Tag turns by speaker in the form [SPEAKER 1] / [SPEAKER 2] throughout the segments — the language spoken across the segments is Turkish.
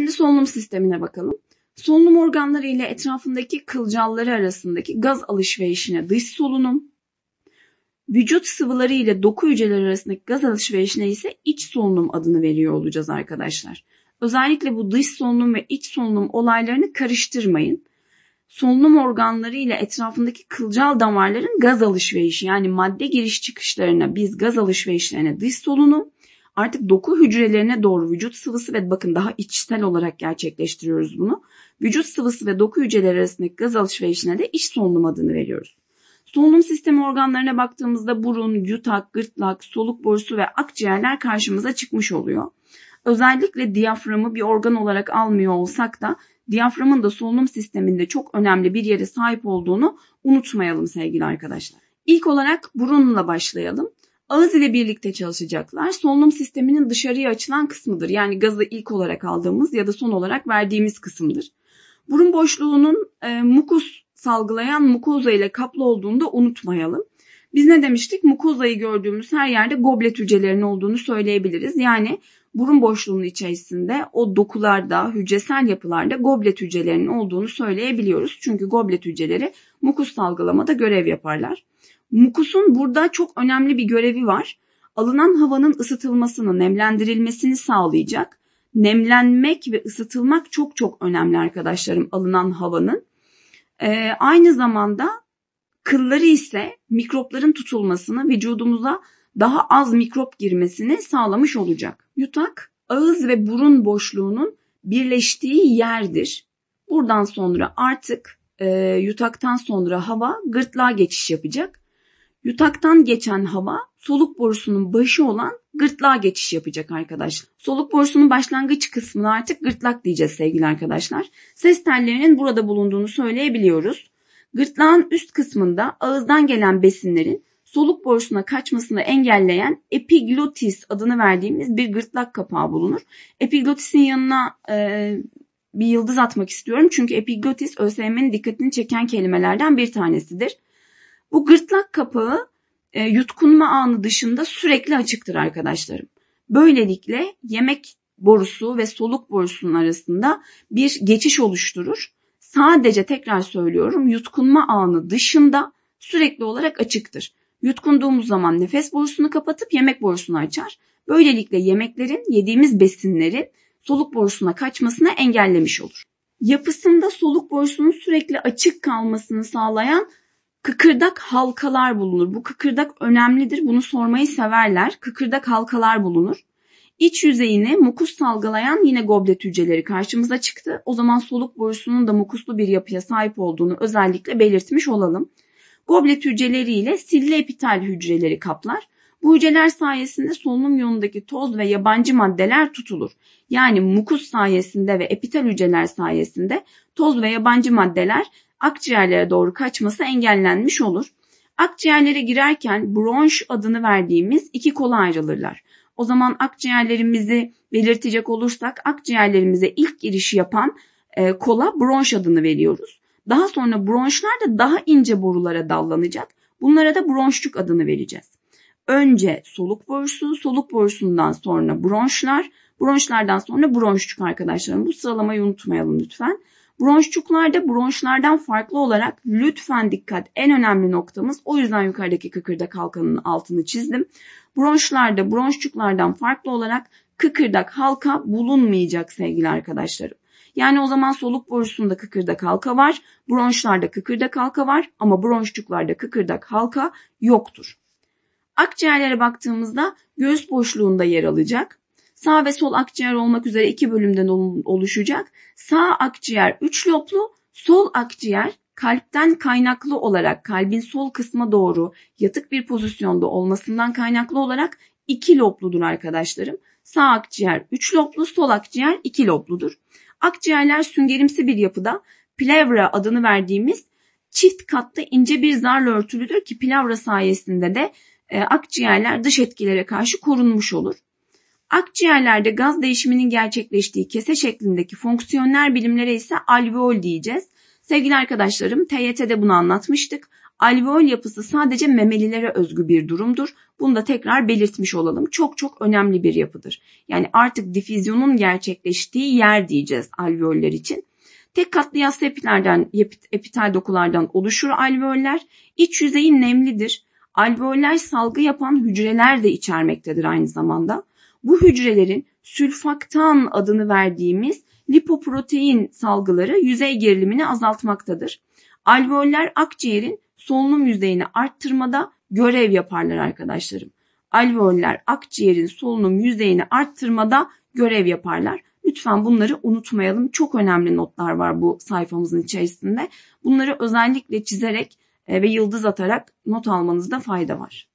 [SPEAKER 1] Şimdi solunum sistemine bakalım. Solunum organları ile etrafındaki kılcalları arasındaki gaz alışverişine dış solunum, vücut sıvıları ile doku hücreleri arasındaki gaz alışverişine ise iç solunum adını veriyor olacağız arkadaşlar. Özellikle bu dış solunum ve iç solunum olaylarını karıştırmayın. Solunum organları ile etrafındaki kılcal damarların gaz alışverişi yani madde giriş çıkışlarına biz gaz alışverişlerine dış solunum, Artık doku hücrelerine doğru vücut sıvısı ve bakın daha içsel olarak gerçekleştiriyoruz bunu. Vücut sıvısı ve doku hücreleri arasındaki gaz alışverişine de iç solunum adını veriyoruz. Solunum sistemi organlarına baktığımızda burun, yutak, gırtlak, soluk borusu ve akciğerler karşımıza çıkmış oluyor. Özellikle diyaframı bir organ olarak almıyor olsak da diyaframın da solunum sisteminde çok önemli bir yere sahip olduğunu unutmayalım sevgili arkadaşlar. İlk olarak burunla başlayalım. Ağız ile birlikte çalışacaklar. Solunum sisteminin dışarıya açılan kısmıdır. Yani gazı ilk olarak aldığımız ya da son olarak verdiğimiz kısımdır. Burun boşluğunun e, mukus salgılayan mukoza ile kaplı olduğunu da unutmayalım. Biz ne demiştik? Mukozayı gördüğümüz her yerde goblet hücrelerinin olduğunu söyleyebiliriz. Yani burun boşluğunun içerisinde o dokularda, hücresel yapılarda goblet hücrelerinin olduğunu söyleyebiliyoruz. Çünkü goblet hücreleri mukus salgılamada görev yaparlar. Mukusun burada çok önemli bir görevi var. Alınan havanın ısıtılmasını, nemlendirilmesini sağlayacak. Nemlenmek ve ısıtılmak çok çok önemli arkadaşlarım alınan havanın. Ee, aynı zamanda Kılları ise mikropların tutulmasını vücudumuza daha az mikrop girmesini sağlamış olacak. Yutak ağız ve burun boşluğunun birleştiği yerdir. Buradan sonra artık e, yutaktan sonra hava gırtlağa geçiş yapacak. Yutaktan geçen hava soluk borusunun başı olan gırtlağa geçiş yapacak arkadaşlar. Soluk borusunun başlangıç kısmını artık gırtlak diyeceğiz sevgili arkadaşlar. Ses tellerinin burada bulunduğunu söyleyebiliyoruz. Gırtlağın üst kısmında ağızdan gelen besinlerin soluk borusuna kaçmasını engelleyen epiglotis adını verdiğimiz bir gırtlak kapağı bulunur. Epiglotis'in yanına e, bir yıldız atmak istiyorum. Çünkü epiglotis ÖSYM'nin dikkatini çeken kelimelerden bir tanesidir. Bu gırtlak kapağı e, yutkunma anı dışında sürekli açıktır arkadaşlarım. Böylelikle yemek borusu ve soluk borusunun arasında bir geçiş oluşturur sadece tekrar söylüyorum yutkunma anı dışında sürekli olarak açıktır. Yutkunduğumuz zaman nefes borusunu kapatıp yemek borusunu açar. Böylelikle yemeklerin, yediğimiz besinlerin soluk borusuna kaçmasını engellemiş olur. Yapısında soluk borusunun sürekli açık kalmasını sağlayan kıkırdak halkalar bulunur. Bu kıkırdak önemlidir. Bunu sormayı severler. Kıkırdak halkalar bulunur. İç yüzeyine mukus salgılayan yine goblet hücreleri karşımıza çıktı. O zaman soluk borusunun da mukuslu bir yapıya sahip olduğunu özellikle belirtmiş olalım. Goblet hücreleri ile sille epitel hücreleri kaplar. Bu hücreler sayesinde solunum yolundaki toz ve yabancı maddeler tutulur. Yani mukus sayesinde ve epitel hücreler sayesinde toz ve yabancı maddeler akciğerlere doğru kaçması engellenmiş olur. Akciğerlere girerken bronş adını verdiğimiz iki kola ayrılırlar. O zaman akciğerlerimizi belirtecek olursak akciğerlerimize ilk girişi yapan e, kola bronş adını veriyoruz. Daha sonra bronşlar da daha ince borulara dallanacak. Bunlara da bronşçuk adını vereceğiz. Önce soluk borusu, soluk borusundan sonra bronşlar, bronşlardan sonra bronşçuk arkadaşlarım. Bu sıralamayı unutmayalım lütfen. Bronşçuklarda bronşlardan farklı olarak lütfen dikkat en önemli noktamız o yüzden yukarıdaki kıkırda halkanın altını çizdim. Bronşlarda bronşçuklardan farklı olarak kıkırdak halka bulunmayacak sevgili arkadaşlarım. Yani o zaman soluk borusunda kıkırdak halka var, bronşlarda kıkırdak halka var ama bronşçuklarda kıkırdak halka yoktur. Akciğerlere baktığımızda göğüs boşluğunda yer alacak. Sağ ve sol akciğer olmak üzere iki bölümden oluşacak. Sağ akciğer üç loplu, sol akciğer kalpten kaynaklı olarak kalbin sol kısma doğru yatık bir pozisyonda olmasından kaynaklı olarak iki lobludur arkadaşlarım. Sağ akciğer 3 loblu, sol akciğer 2 lobludur. Akciğerler süngerimsi bir yapıda plevra adını verdiğimiz çift katlı ince bir zarla örtülüdür ki plevra sayesinde de e, akciğerler dış etkilere karşı korunmuş olur. Akciğerlerde gaz değişiminin gerçekleştiği kese şeklindeki fonksiyonel bilimlere ise alveol diyeceğiz. Sevgili arkadaşlarım TYT'de bunu anlatmıştık. Alveol yapısı sadece memelilere özgü bir durumdur. Bunu da tekrar belirtmiş olalım. Çok çok önemli bir yapıdır. Yani artık difüzyonun gerçekleştiği yer diyeceğiz alveoller için. Tek katlı yassı epilerden, epitel dokulardan oluşur alveoller. İç yüzeyi nemlidir. Alveoller salgı yapan hücreler de içermektedir aynı zamanda. Bu hücrelerin sülfaktan adını verdiğimiz lipoprotein salgıları yüzey gerilimini azaltmaktadır. Alveoller akciğerin solunum yüzeyini arttırmada görev yaparlar arkadaşlarım. Alveoller akciğerin solunum yüzeyini arttırmada görev yaparlar. Lütfen bunları unutmayalım. Çok önemli notlar var bu sayfamızın içerisinde. Bunları özellikle çizerek e, ve yıldız atarak not almanızda fayda var.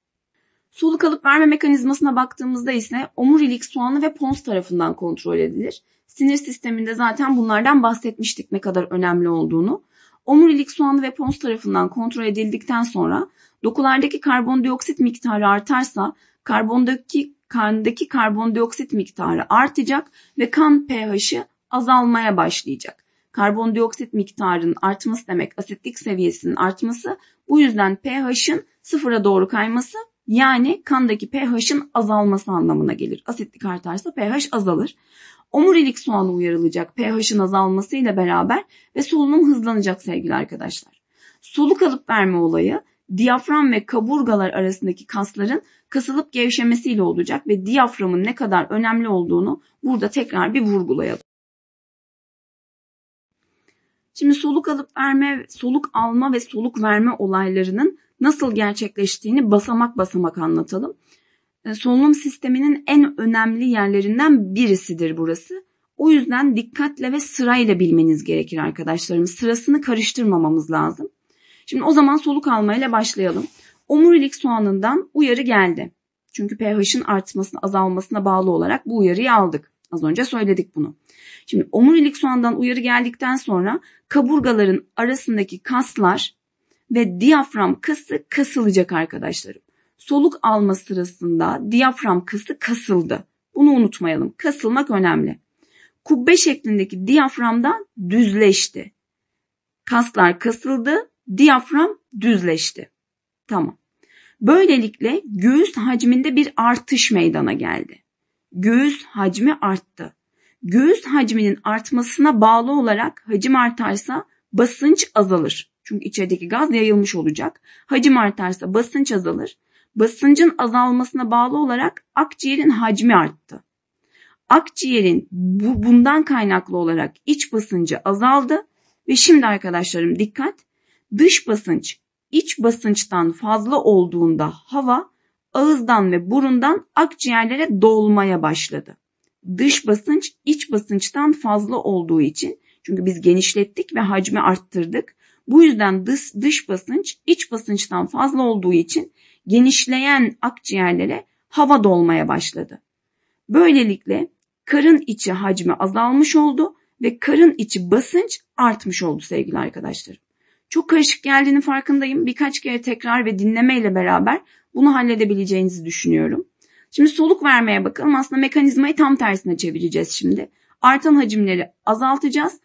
[SPEAKER 1] Sulu kalıp verme mekanizmasına baktığımızda ise omurilik soğanı ve pons tarafından kontrol edilir. Sinir sisteminde zaten bunlardan bahsetmiştik ne kadar önemli olduğunu. Omurilik soğanı ve pons tarafından kontrol edildikten sonra dokulardaki karbondioksit miktarı artarsa karbondaki kandaki karbondioksit miktarı artacak ve kan pH'i azalmaya başlayacak. Karbondioksit miktarının artması demek asitlik seviyesinin artması. Bu yüzden pH'in sıfıra doğru kayması yani kandaki pH'in azalması anlamına gelir. Asitlik artarsa pH azalır. Omurilik soğanı uyarılacak pH'in azalmasıyla beraber ve solunum hızlanacak sevgili arkadaşlar. Soluk alıp verme olayı diyafram ve kaburgalar arasındaki kasların kasılıp gevşemesiyle olacak ve diyaframın ne kadar önemli olduğunu burada tekrar bir vurgulayalım. Şimdi soluk alıp verme, soluk alma ve soluk verme olaylarının nasıl gerçekleştiğini basamak basamak anlatalım. E, solunum sisteminin en önemli yerlerinden birisidir burası. O yüzden dikkatle ve sırayla bilmeniz gerekir arkadaşlarım. Sırasını karıştırmamamız lazım. Şimdi o zaman soluk almayla başlayalım. Omurilik soğanından uyarı geldi. Çünkü pH'in artmasına azalmasına bağlı olarak bu uyarıyı aldık. Az önce söyledik bunu. Şimdi omurilik soğandan uyarı geldikten sonra kaburgaların arasındaki kaslar ve diyafram kası kasılacak arkadaşlarım. Soluk alma sırasında diyafram kası kasıldı. Bunu unutmayalım. Kasılmak önemli. Kubbe şeklindeki diyaframdan düzleşti. Kaslar kasıldı, diyafram düzleşti. Tamam. Böylelikle göğüs hacminde bir artış meydana geldi. Göğüs hacmi arttı. Göğüs hacminin artmasına bağlı olarak hacim artarsa basınç azalır. Çünkü içerideki gaz yayılmış olacak. Hacim artarsa basınç azalır. Basıncın azalmasına bağlı olarak akciğerin hacmi arttı. Akciğerin bu, bundan kaynaklı olarak iç basıncı azaldı ve şimdi arkadaşlarım dikkat dış basınç iç basınçtan fazla olduğunda hava ağızdan ve burundan akciğerlere dolmaya başladı. Dış basınç iç basınçtan fazla olduğu için çünkü biz genişlettik ve hacmi arttırdık. Bu yüzden dış, dış basınç iç basınçtan fazla olduğu için genişleyen akciğerlere hava dolmaya başladı. Böylelikle karın içi hacmi azalmış oldu ve karın içi basınç artmış oldu sevgili arkadaşlar. Çok karışık geldiğinin farkındayım. Birkaç kere tekrar ve dinlemeyle beraber bunu halledebileceğinizi düşünüyorum. Şimdi soluk vermeye bakalım. Aslında mekanizmayı tam tersine çevireceğiz şimdi. Artan hacimleri azaltacağız.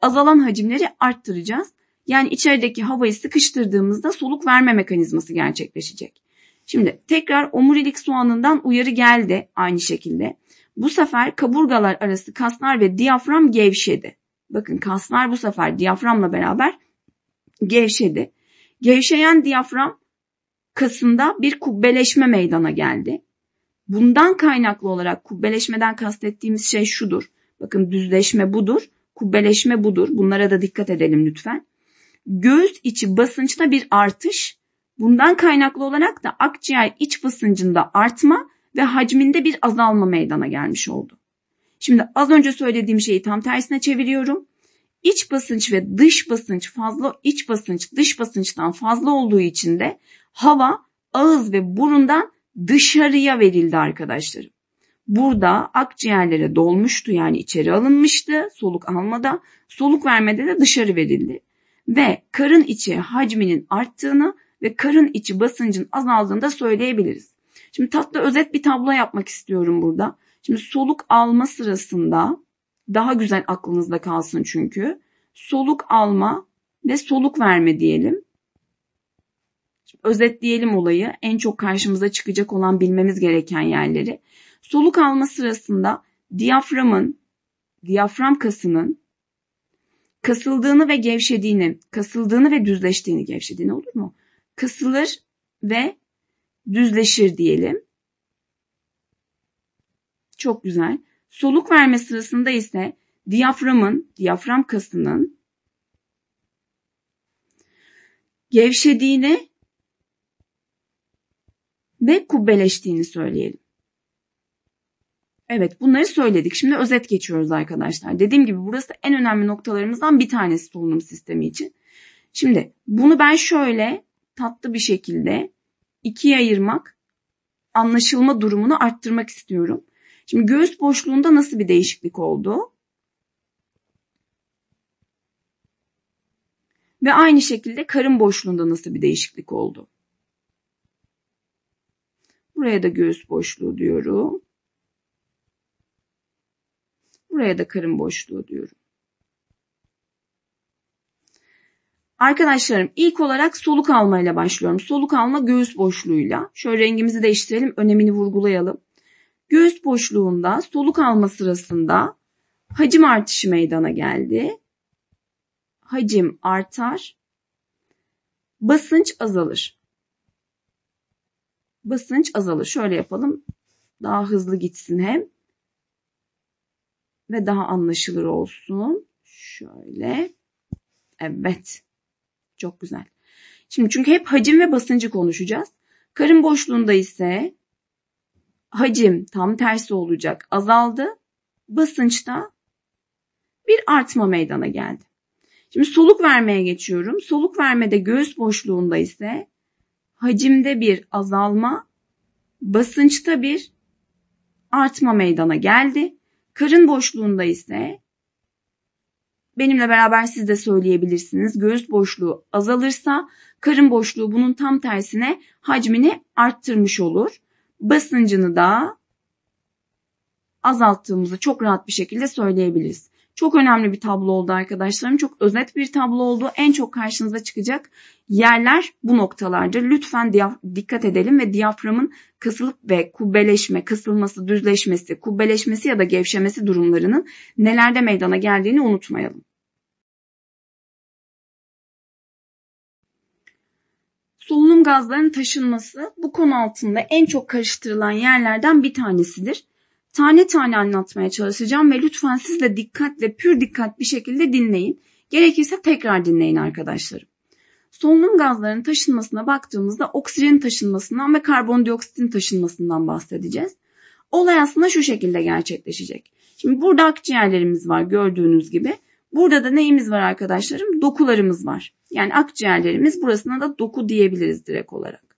[SPEAKER 1] Azalan hacimleri arttıracağız. Yani içerideki havayı sıkıştırdığımızda soluk verme mekanizması gerçekleşecek. Şimdi tekrar omurilik soğanından uyarı geldi aynı şekilde. Bu sefer kaburgalar arası kaslar ve diyafram gevşedi. Bakın kaslar bu sefer diyaframla beraber gevşedi. Gevşeyen diyafram kasında bir kubbeleşme meydana geldi. Bundan kaynaklı olarak kubbeleşmeden kastettiğimiz şey şudur. Bakın düzleşme budur, kubbeleşme budur. Bunlara da dikkat edelim lütfen göğüs içi basınçta bir artış, bundan kaynaklı olarak da akciğer iç basıncında artma ve hacminde bir azalma meydana gelmiş oldu. Şimdi az önce söylediğim şeyi tam tersine çeviriyorum. İç basınç ve dış basınç fazla iç basınç dış basınçtan fazla olduğu için de hava ağız ve burundan dışarıya verildi arkadaşlarım. Burada akciğerlere dolmuştu yani içeri alınmıştı soluk almada, soluk vermede de dışarı verildi ve karın içi hacminin arttığını ve karın içi basıncın azaldığını da söyleyebiliriz. Şimdi tatlı özet bir tablo yapmak istiyorum burada. Şimdi soluk alma sırasında daha güzel aklınızda kalsın çünkü. Soluk alma ve soluk verme diyelim. Şimdi özetleyelim olayı. En çok karşımıza çıkacak olan bilmemiz gereken yerleri. Soluk alma sırasında diyaframın, diyafram kasının kasıldığını ve gevşediğini, kasıldığını ve düzleştiğini gevşediğini olur mu? Kasılır ve düzleşir diyelim. Çok güzel. Soluk verme sırasında ise diyaframın, diyafram kasının gevşediğini ve kubbeleştiğini söyleyelim. Evet bunları söyledik. Şimdi özet geçiyoruz arkadaşlar. Dediğim gibi burası en önemli noktalarımızdan bir tanesi solunum sistemi için. Şimdi bunu ben şöyle tatlı bir şekilde ikiye ayırmak, anlaşılma durumunu arttırmak istiyorum. Şimdi göğüs boşluğunda nasıl bir değişiklik oldu? Ve aynı şekilde karın boşluğunda nasıl bir değişiklik oldu? Buraya da göğüs boşluğu diyorum. Buraya da karın boşluğu diyorum. Arkadaşlarım ilk olarak soluk almayla başlıyorum. Soluk alma göğüs boşluğuyla. Şöyle rengimizi değiştirelim, önemini vurgulayalım. Göğüs boşluğunda soluk alma sırasında hacim artışı meydana geldi. Hacim artar. Basınç azalır. Basınç azalır. Şöyle yapalım. Daha hızlı gitsin hem ve daha anlaşılır olsun. Şöyle. Evet. Çok güzel. Şimdi çünkü hep hacim ve basıncı konuşacağız. Karın boşluğunda ise hacim tam tersi olacak azaldı. Basınçta bir artma meydana geldi. Şimdi soluk vermeye geçiyorum. Soluk vermede göğüs boşluğunda ise hacimde bir azalma, basınçta bir artma meydana geldi. Karın boşluğunda ise benimle beraber siz de söyleyebilirsiniz. Göğüs boşluğu azalırsa karın boşluğu bunun tam tersine hacmini arttırmış olur. Basıncını da azalttığımızı çok rahat bir şekilde söyleyebiliriz. Çok önemli bir tablo oldu arkadaşlarım. Çok özet bir tablo oldu. En çok karşınıza çıkacak yerler bu noktalardır. Lütfen dikkat edelim ve diyaframın kısılıp ve kubbeleşme, kısılması, düzleşmesi, kubbeleşmesi ya da gevşemesi durumlarının nelerde meydana geldiğini unutmayalım. solunum gazlarının taşınması bu konu altında en çok karıştırılan yerlerden bir tanesidir tane tane anlatmaya çalışacağım ve lütfen siz de dikkatle, pür dikkat bir şekilde dinleyin. Gerekirse tekrar dinleyin arkadaşlarım. Solunum gazlarının taşınmasına baktığımızda oksijenin taşınmasından ve karbondioksitin taşınmasından bahsedeceğiz. Olay aslında şu şekilde gerçekleşecek. Şimdi burada akciğerlerimiz var gördüğünüz gibi. Burada da neyimiz var arkadaşlarım? Dokularımız var. Yani akciğerlerimiz burasına da doku diyebiliriz direkt olarak.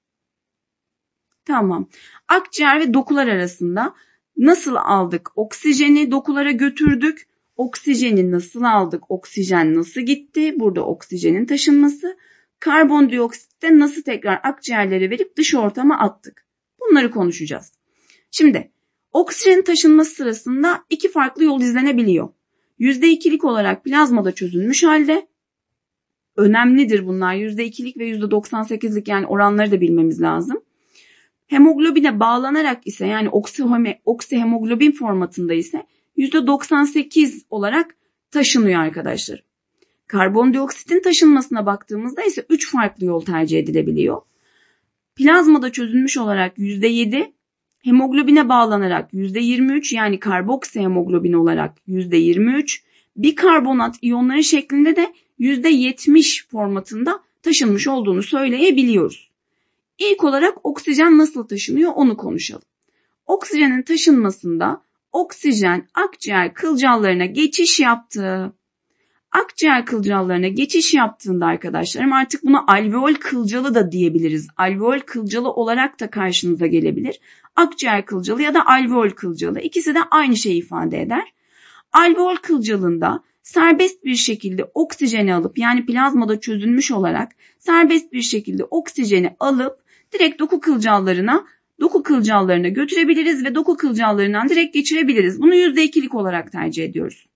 [SPEAKER 1] Tamam. Akciğer ve dokular arasında nasıl aldık? Oksijeni dokulara götürdük. Oksijeni nasıl aldık? Oksijen nasıl gitti? Burada oksijenin taşınması. Karbondioksit nasıl tekrar akciğerlere verip dış ortama attık? Bunları konuşacağız. Şimdi oksijen taşınması sırasında iki farklı yol izlenebiliyor. %2'lik olarak plazmada çözünmüş halde önemlidir bunlar. %2'lik ve %98'lik yani oranları da bilmemiz lazım. Hemoglobine bağlanarak ise yani oksihemoglobin formatında ise %98 olarak taşınıyor arkadaşlar. Karbondioksitin taşınmasına baktığımızda ise 3 farklı yol tercih edilebiliyor. Plazmada çözülmüş olarak %7, hemoglobine bağlanarak %23 yani karboksihemoglobin olarak %23, bikarbonat iyonları şeklinde de %70 formatında taşınmış olduğunu söyleyebiliyoruz. İlk olarak oksijen nasıl taşınıyor onu konuşalım. Oksijenin taşınmasında oksijen akciğer kılcallarına geçiş yaptı. Akciğer kılcallarına geçiş yaptığında arkadaşlarım artık buna alveol kılcalı da diyebiliriz. Alveol kılcalı olarak da karşınıza gelebilir. Akciğer kılcalı ya da alveol kılcalı ikisi de aynı şeyi ifade eder. Alveol kılcalında serbest bir şekilde oksijeni alıp yani plazmada çözünmüş olarak serbest bir şekilde oksijeni alıp direkt doku kılcallarına doku kılcallarına götürebiliriz ve doku kılcallarından direkt geçirebiliriz. Bunu %2'lik olarak tercih ediyoruz.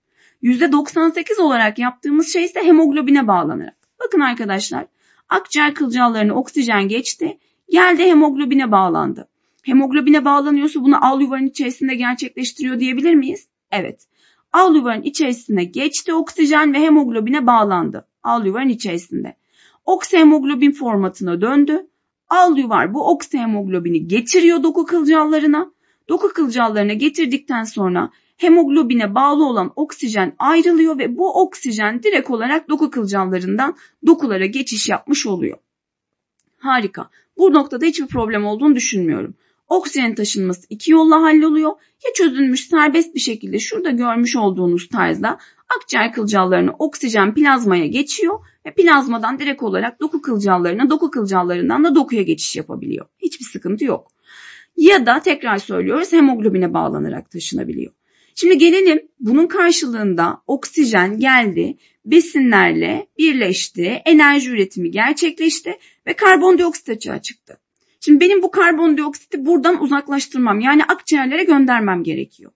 [SPEAKER 1] %98 olarak yaptığımız şey ise hemoglobine bağlanarak. Bakın arkadaşlar akciğer kılcallarına oksijen geçti. Geldi hemoglobine bağlandı. Hemoglobine bağlanıyorsa bunu al yuvarın içerisinde gerçekleştiriyor diyebilir miyiz? Evet. Al yuvarın içerisine geçti oksijen ve hemoglobine bağlandı. Al yuvarın içerisinde. Oksihemoglobin formatına döndü. Al var bu oksihemoglobini getiriyor doku kılcallarına. Doku kılcallarına getirdikten sonra hemoglobine bağlı olan oksijen ayrılıyor ve bu oksijen direkt olarak doku kılcallarından dokulara geçiş yapmış oluyor. Harika. Bu noktada hiçbir problem olduğunu düşünmüyorum. Oksijen taşınması iki yolla halloluyor. Ya çözülmüş serbest bir şekilde şurada görmüş olduğunuz tarzda akciğer kılcallarını oksijen plazmaya geçiyor ve plazmadan direkt olarak doku kılcallarına, doku kılcallarından da dokuya geçiş yapabiliyor. Hiçbir sıkıntı yok. Ya da tekrar söylüyoruz hemoglobine bağlanarak taşınabiliyor. Şimdi gelelim bunun karşılığında oksijen geldi, besinlerle birleşti, enerji üretimi gerçekleşti ve karbondioksit açığa çıktı. Şimdi benim bu karbondioksiti buradan uzaklaştırmam yani akciğerlere göndermem gerekiyor.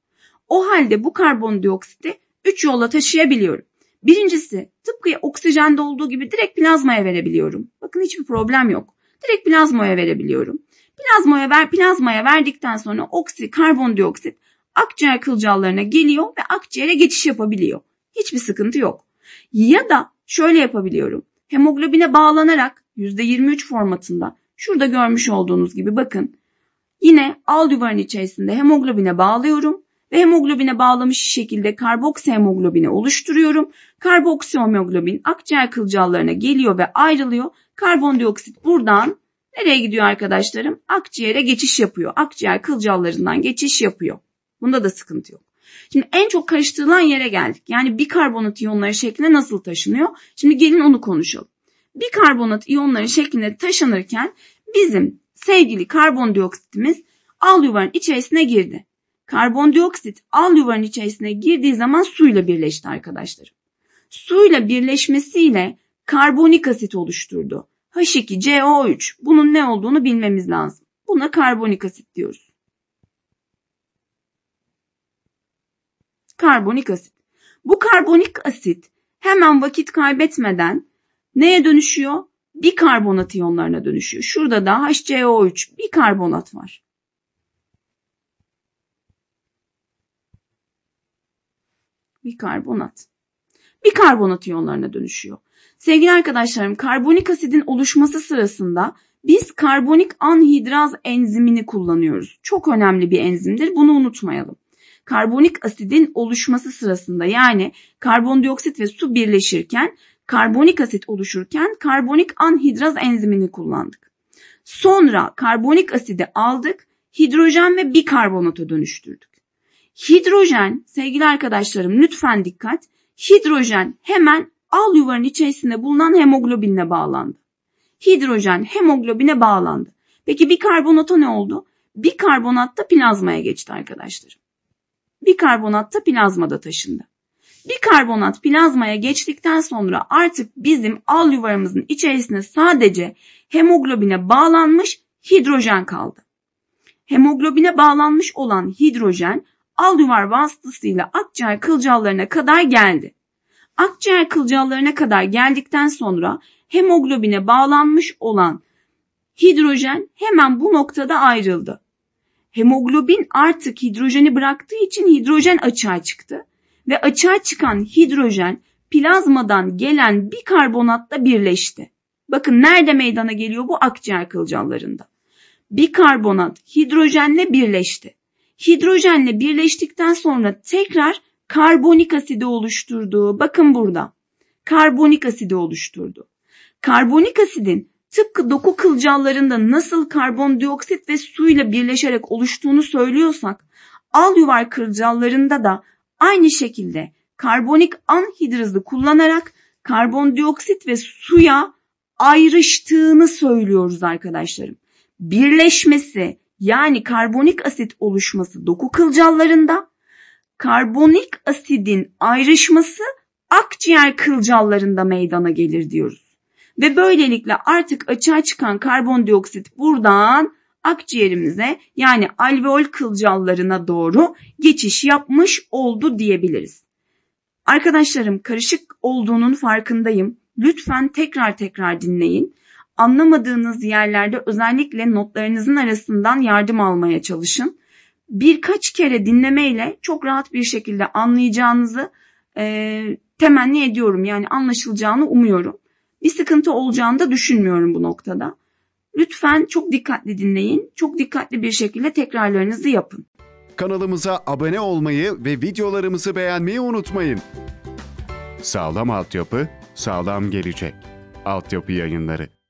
[SPEAKER 1] O halde bu karbondioksiti 3 yolla taşıyabiliyorum. Birincisi tıpkı oksijende olduğu gibi direkt plazmaya verebiliyorum. Bakın hiçbir problem yok. Direkt plazmaya verebiliyorum. Plazmaya ver, plazmaya verdikten sonra oksi, karbondioksit akciğer kılcallarına geliyor ve akciğere geçiş yapabiliyor. Hiçbir sıkıntı yok. Ya da şöyle yapabiliyorum. Hemoglobine bağlanarak %23 formatında Şurada görmüş olduğunuz gibi bakın. Yine al duvarın içerisinde hemoglobine bağlıyorum ve hemoglobine bağlamış şekilde karboksihemoglobini oluşturuyorum. Karboksihemoglobin akciğer kılcallarına geliyor ve ayrılıyor. Karbondioksit buradan nereye gidiyor arkadaşlarım? Akciğere geçiş yapıyor. Akciğer kılcallarından geçiş yapıyor. Bunda da sıkıntı yok. Şimdi en çok karıştırılan yere geldik. Yani bikarbonat iyonları şeklinde nasıl taşınıyor? Şimdi gelin onu konuşalım bikarbonat iyonları şeklinde taşınırken bizim sevgili karbondioksitimiz al yuvarın içerisine girdi. Karbondioksit al yuvarın içerisine girdiği zaman suyla birleşti arkadaşlar. Suyla birleşmesiyle karbonik asit oluşturdu. H2CO3 bunun ne olduğunu bilmemiz lazım. Buna karbonik asit diyoruz. Karbonik asit. Bu karbonik asit hemen vakit kaybetmeden Neye dönüşüyor? Bikarbonat iyonlarına dönüşüyor. Şurada da HCO3 bikarbonat var. Bikarbonat. Bikarbonat iyonlarına dönüşüyor. Sevgili arkadaşlarım karbonik asidin oluşması sırasında biz karbonik anhidraz enzimini kullanıyoruz. Çok önemli bir enzimdir. Bunu unutmayalım. Karbonik asidin oluşması sırasında yani karbondioksit ve su birleşirken karbonik asit oluşurken karbonik anhidraz enzimini kullandık. Sonra karbonik asidi aldık, hidrojen ve bikarbonata dönüştürdük. Hidrojen, sevgili arkadaşlarım lütfen dikkat, hidrojen hemen al yuvarın içerisinde bulunan hemoglobinle bağlandı. Hidrojen hemoglobine bağlandı. Peki bikarbonata ne oldu? Bikarbonat da plazmaya geçti arkadaşlarım. Bikarbonat da plazmada taşındı. Bikarbonat plazmaya geçtikten sonra artık bizim al yuvarımızın içerisinde sadece hemoglobine bağlanmış hidrojen kaldı. Hemoglobine bağlanmış olan hidrojen al yuvar vasıtasıyla akciğer kılcallarına kadar geldi. Akciğer kılcallarına kadar geldikten sonra hemoglobine bağlanmış olan hidrojen hemen bu noktada ayrıldı. Hemoglobin artık hidrojeni bıraktığı için hidrojen açığa çıktı ve açığa çıkan hidrojen plazmadan gelen bir karbonatla birleşti. Bakın nerede meydana geliyor bu akciğer kılcallarında. Bir karbonat hidrojenle birleşti. Hidrojenle birleştikten sonra tekrar karbonik asidi oluşturdu. Bakın burada. Karbonik asidi oluşturdu. Karbonik asidin tıpkı doku kılcallarında nasıl karbondioksit ve suyla birleşerek oluştuğunu söylüyorsak, al yuvar kılcallarında da Aynı şekilde karbonik anhidrizli kullanarak karbondioksit ve suya ayrıştığını söylüyoruz arkadaşlarım. Birleşmesi yani karbonik asit oluşması doku kılcallarında, karbonik asidin ayrışması akciğer kılcallarında meydana gelir diyoruz. Ve böylelikle artık açığa çıkan karbondioksit buradan akciğerimize yani alveol kılcallarına doğru geçiş yapmış oldu diyebiliriz. Arkadaşlarım karışık olduğunun farkındayım. Lütfen tekrar tekrar dinleyin. Anlamadığınız yerlerde özellikle notlarınızın arasından yardım almaya çalışın. Birkaç kere dinlemeyle çok rahat bir şekilde anlayacağınızı e, temenni ediyorum. Yani anlaşılacağını umuyorum. Bir sıkıntı olacağını da düşünmüyorum bu noktada. Lütfen çok dikkatli dinleyin. Çok dikkatli bir şekilde tekrarlarınızı yapın. Kanalımıza abone olmayı ve videolarımızı beğenmeyi unutmayın. Sağlam altyapı, sağlam gelecek. Altyapı yayınları.